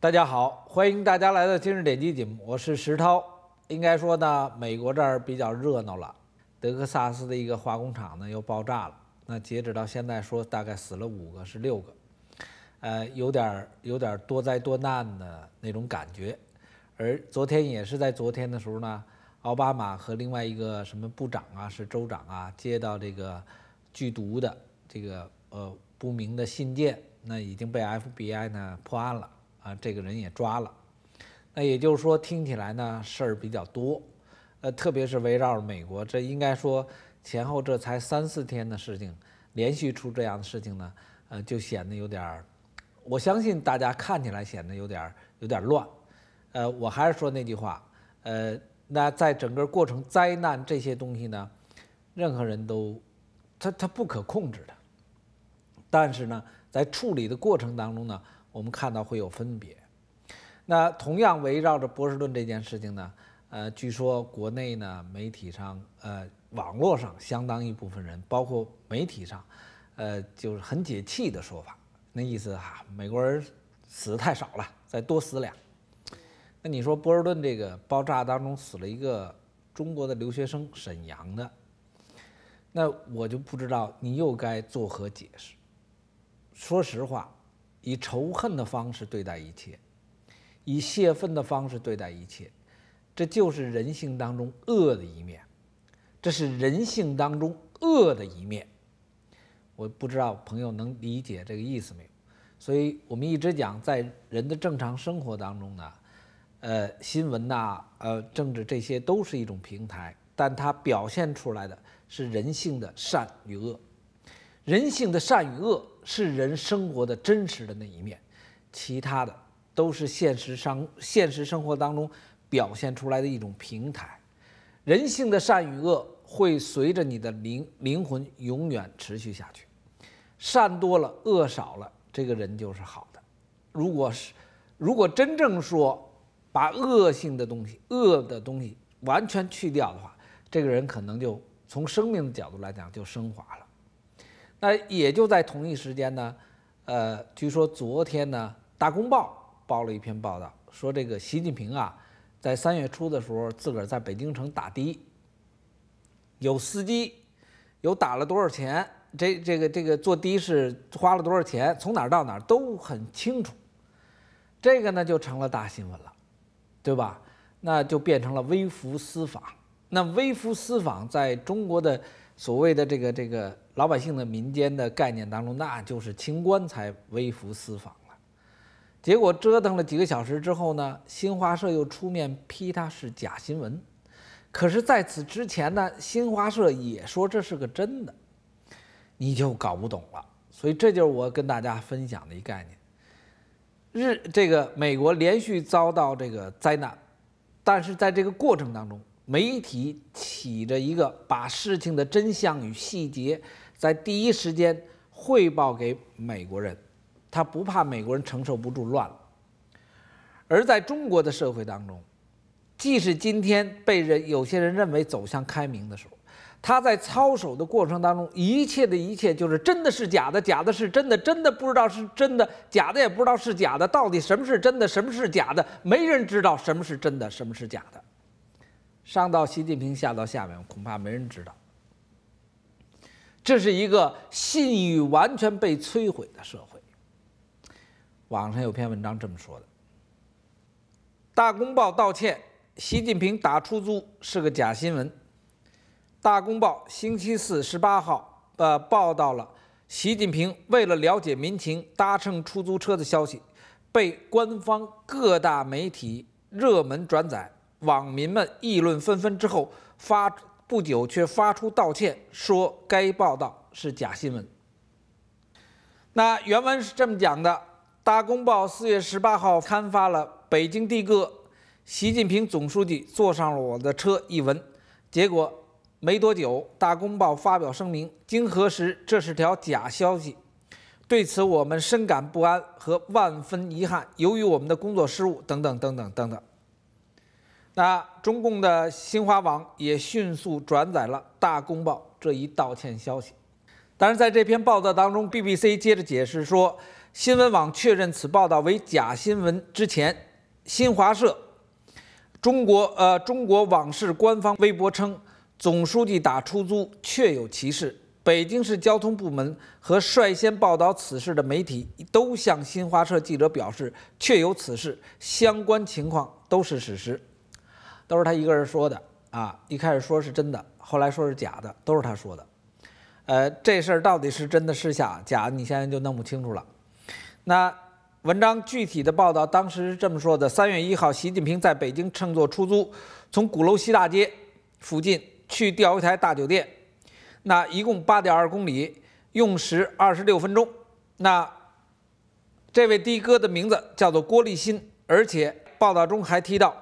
大家好，欢迎大家来到今日点击节目，我是石涛。应该说呢，美国这儿比较热闹了，德克萨斯的一个化工厂呢又爆炸了。那截止到现在说，大概死了五个是六个，呃，有点儿有点儿多灾多难的那种感觉。而昨天也是在昨天的时候呢，奥巴马和另外一个什么部长啊，是州长啊，接到这个剧毒的这个呃不明的信件，那已经被 FBI 呢破案了。啊，这个人也抓了，那也就是说，听起来呢事儿比较多，呃，特别是围绕美国，这应该说前后这才三四天的事情，连续出这样的事情呢，呃，就显得有点儿，我相信大家看起来显得有点儿有点乱，呃，我还是说那句话，呃，那在整个过程灾难这些东西呢，任何人都，他他不可控制的，但是呢，在处理的过程当中呢。我们看到会有分别。那同样围绕着波士顿这件事情呢，呃，据说国内呢媒体上、呃网络上相当一部分人，包括媒体上，呃，就是很解气的说法。那意思哈，美国人死太少了，再多死俩。那你说波士顿这个爆炸当中死了一个中国的留学生沈阳的，那我就不知道你又该作何解释。说实话。以仇恨的方式对待一切，以泄愤的方式对待一切，这就是人性当中恶的一面。这是人性当中恶的一面。我不知道朋友能理解这个意思没有？所以我们一直讲，在人的正常生活当中呢，呃，新闻呐，呃，政治这些都是一种平台，但它表现出来的是人性的善与恶，人性的善与恶。是人生活的真实的那一面，其他的都是现实上现实生活当中表现出来的一种平台。人性的善与恶会随着你的灵灵魂永远持续下去，善多了，恶少了，这个人就是好的。如果是如果真正说把恶性的东西、恶的东西完全去掉的话，这个人可能就从生命的角度来讲就升华了。那也就在同一时间呢，呃，据说昨天呢，《大公报》报了一篇报道，说这个习近平啊，在三月初的时候，自个儿在北京城打的，有司机，有打了多少钱，这这个这个坐的士花了多少钱，从哪儿到哪儿都很清楚，这个呢就成了大新闻了，对吧？那就变成了微服私访。那微服私访在中国的。所谓的这个这个老百姓的民间的概念当中，那就是清官才微服私访了。结果折腾了几个小时之后呢，新华社又出面批他是假新闻。可是，在此之前呢，新华社也说这是个真的，你就搞不懂了。所以，这就是我跟大家分享的一概念。日，这个美国连续遭到这个灾难，但是在这个过程当中。媒体起着一个把事情的真相与细节在第一时间汇报给美国人，他不怕美国人承受不住乱了。而在中国的社会当中，即使今天被人有些人认为走向开明的时候，他在操守的过程当中，一切的一切就是真的是假的，假的是真的，真的不知道是真的，假的也不知道是假的，到底什么是真的，什么是假的，没人知道什么是真的，什么是假的。上到习近平，下到下面，恐怕没人知道。这是一个信誉完全被摧毁的社会。网上有篇文章这么说的：《大公报》道歉，习近平打出租是个假新闻。《大公报》星期四十八号呃报道了习近平为了了解民情搭乘出租车的消息，被官方各大媒体热门转载。网民们议论纷纷之后，发不久却发出道歉，说该报道是假新闻。那原文是这么讲的：大公报四月十八号刊发了《北京地哥，习近平总书记坐上了我的车》一文，结果没多久，大公报发表声明，经核实这是条假消息。对此，我们深感不安和万分遗憾，由于我们的工作失误等等等等等等。那中共的新华网也迅速转载了《大公报》这一道歉消息。但是在这篇报道当中，BBC 接着解释说，新闻网确认此报道为假新闻之前，新华社、中国呃中国网事官方微博称，总书记打出租确有其事。北京市交通部门和率先报道此事的媒体都向新华社记者表示，确有此事，相关情况都是事实。都是他一个人说的啊！一开始说是真的，后来说是假的，都是他说的。呃，这事儿到底是真的是假？假，你现在就弄不清楚了。那文章具体的报道当时是这么说的：三月一号，习近平在北京乘坐出租，从鼓楼西大街附近去钓鱼台大酒店，那一共八点二公里，用时二十六分钟。那这位的哥的名字叫做郭立新，而且报道中还提到。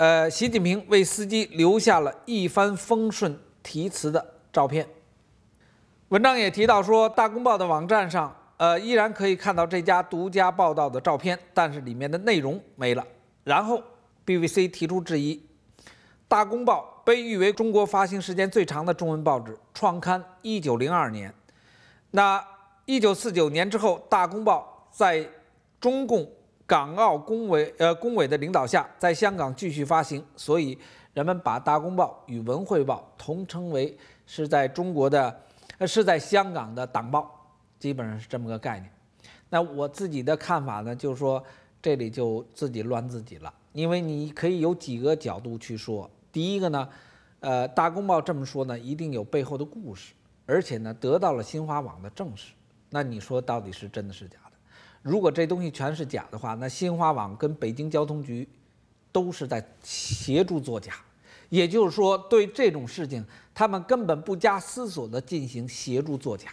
呃，习近平为司机留下了一帆风顺题词的照片。文章也提到说，大公报的网站上，呃，依然可以看到这家独家报道的照片，但是里面的内容没了。然后 b b c 提出质疑：大公报被誉为中国发行时间最长的中文报纸，创刊一九零二年。那一九四九年之后，大公报在中共。港澳工委呃工委的领导下，在香港继续发行，所以人们把《大公报》与《文汇报》同称为是在中国的，呃是在香港的党报，基本上是这么个概念。那我自己的看法呢，就是说这里就自己乱自己了，因为你可以有几个角度去说。第一个呢，呃，《大公报》这么说呢，一定有背后的故事，而且呢得到了新华网的证实。那你说到底是真的，是假？如果这东西全是假的话，那新华网跟北京交通局都是在协助作假，也就是说，对这种事情他们根本不加思索地进行协助作假，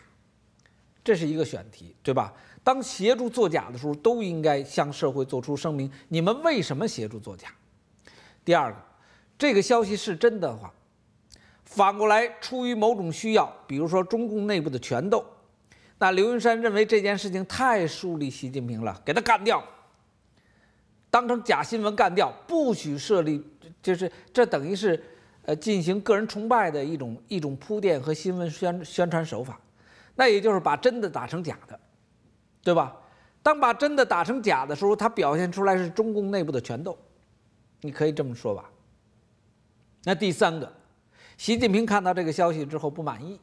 这是一个选题，对吧？当协助作假的时候，都应该向社会做出声明，你们为什么协助作假？第二个，这个消息是真的话，反过来出于某种需要，比如说中共内部的权斗。那刘云山认为这件事情太树立习近平了，给他干掉，当成假新闻干掉，不许设立，就是这等于是，呃，进行个人崇拜的一种一种铺垫和新闻宣宣传手法，那也就是把真的打成假的，对吧？当把真的打成假的时候，它表现出来是中共内部的权斗，你可以这么说吧。那第三个，习近平看到这个消息之后不满意。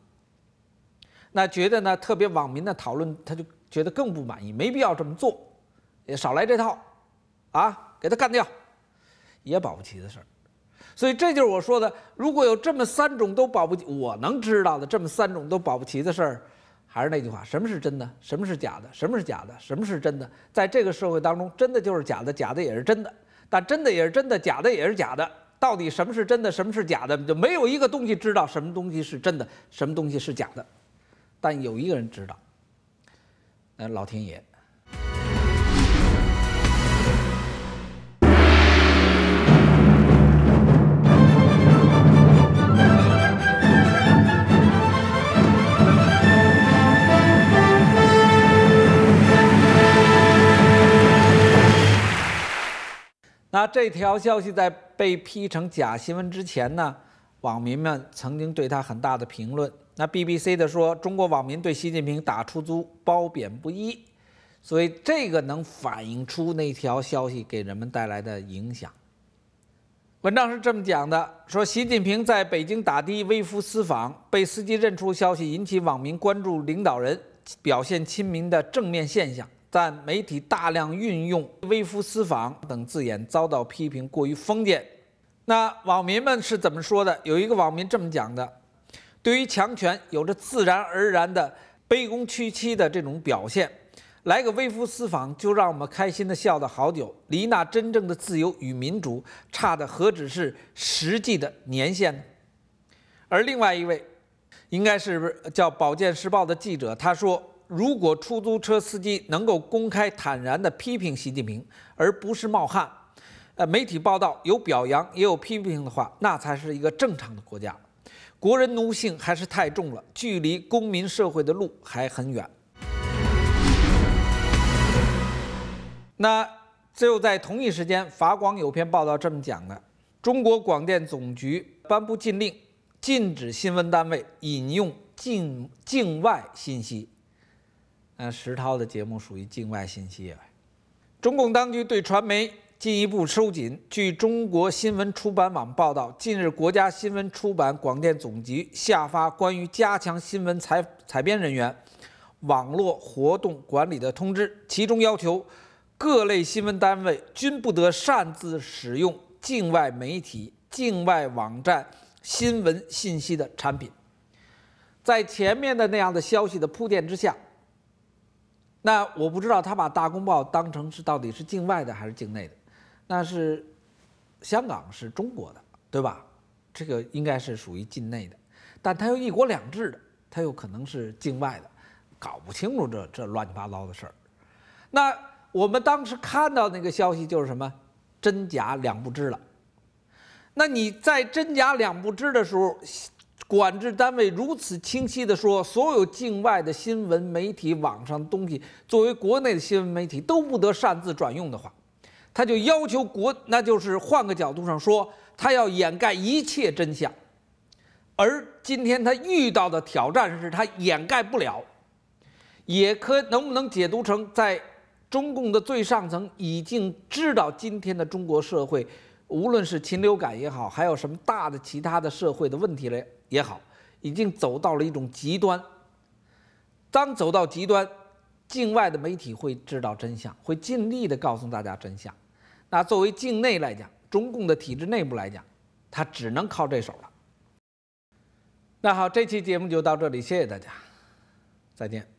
那觉得呢？特别网民的讨论，他就觉得更不满意，没必要这么做，也少来这套，啊，给他干掉，也保不齐的事儿。所以这就是我说的，如果有这么三种都保不，齐，我能知道的这么三种都保不齐的事儿，还是那句话，什么是真的，什么是假的，什么是假的，什么是真的，在这个社会当中，真的就是假的，假的也是真的，但真的也是真的，假的也是假的。到底什么是真的，什么是假的，就没有一个东西知道什么东西是真的，什么东西是假的。但有一个人知道，那老天爷。那这条消息在被批成假新闻之前呢？网民们曾经对他很大的评论。那 BBC 的说，中国网民对习近平打出租褒贬不一，所以这个能反映出那条消息给人们带来的影响。文章是这么讲的：说习近平在北京打的微服私访，被司机认出，消息引起网民关注领导人表现亲民的正面现象，但媒体大量运用“微服私访”等字眼，遭到批评过于封建。那网民们是怎么说的？有一个网民这么讲的：“对于强权有着自然而然的卑躬屈膝的这种表现，来个微服私访就让我们开心的笑了好久，离那真正的自由与民主差的何止是实际的年限呢？”而另外一位，应该是叫《保健时报》的记者，他说：“如果出租车司机能够公开坦然地批评习近平，而不是冒汗。”呃，媒体报道有表扬也有批评的话，那才是一个正常的国家。国人奴性还是太重了，距离公民社会的路还很远。那就在同一时间，法广有篇报道这么讲的：中国广电总局颁布禁令，禁止新闻单位引用境境外信息。那石涛的节目属于境外信息啊。中共当局对传媒。进一步收紧。据中国新闻出版网报道，近日国家新闻出版广电总局下发关于加强新闻采采编人员网络活动管理的通知，其中要求各类新闻单位均不得擅自使用境外媒体、境外网站新闻信息的产品。在前面的那样的消息的铺垫之下，那我不知道他把大公报当成是到底是境外的还是境内的。那是香港是中国的，对吧？这个应该是属于境内的，但它又一国两制的，它又可能是境外的，搞不清楚这这乱七八糟的事儿。那我们当时看到那个消息就是什么？真假两不知了。那你在真假两不知的时候，管制单位如此清晰地说，所有境外的新闻媒体网上的东西，作为国内的新闻媒体都不得擅自转用的话。他就要求国，那就是换个角度上说，他要掩盖一切真相，而今天他遇到的挑战是，他掩盖不了，也可能不能解读成在中共的最上层已经知道今天的中国社会，无论是禽流感也好，还有什么大的其他的社会的问题了也好，已经走到了一种极端。当走到极端，境外的媒体会知道真相，会尽力的告诉大家真相。那作为境内来讲，中共的体制内部来讲，他只能靠这手了。那好，这期节目就到这里，谢谢大家，再见。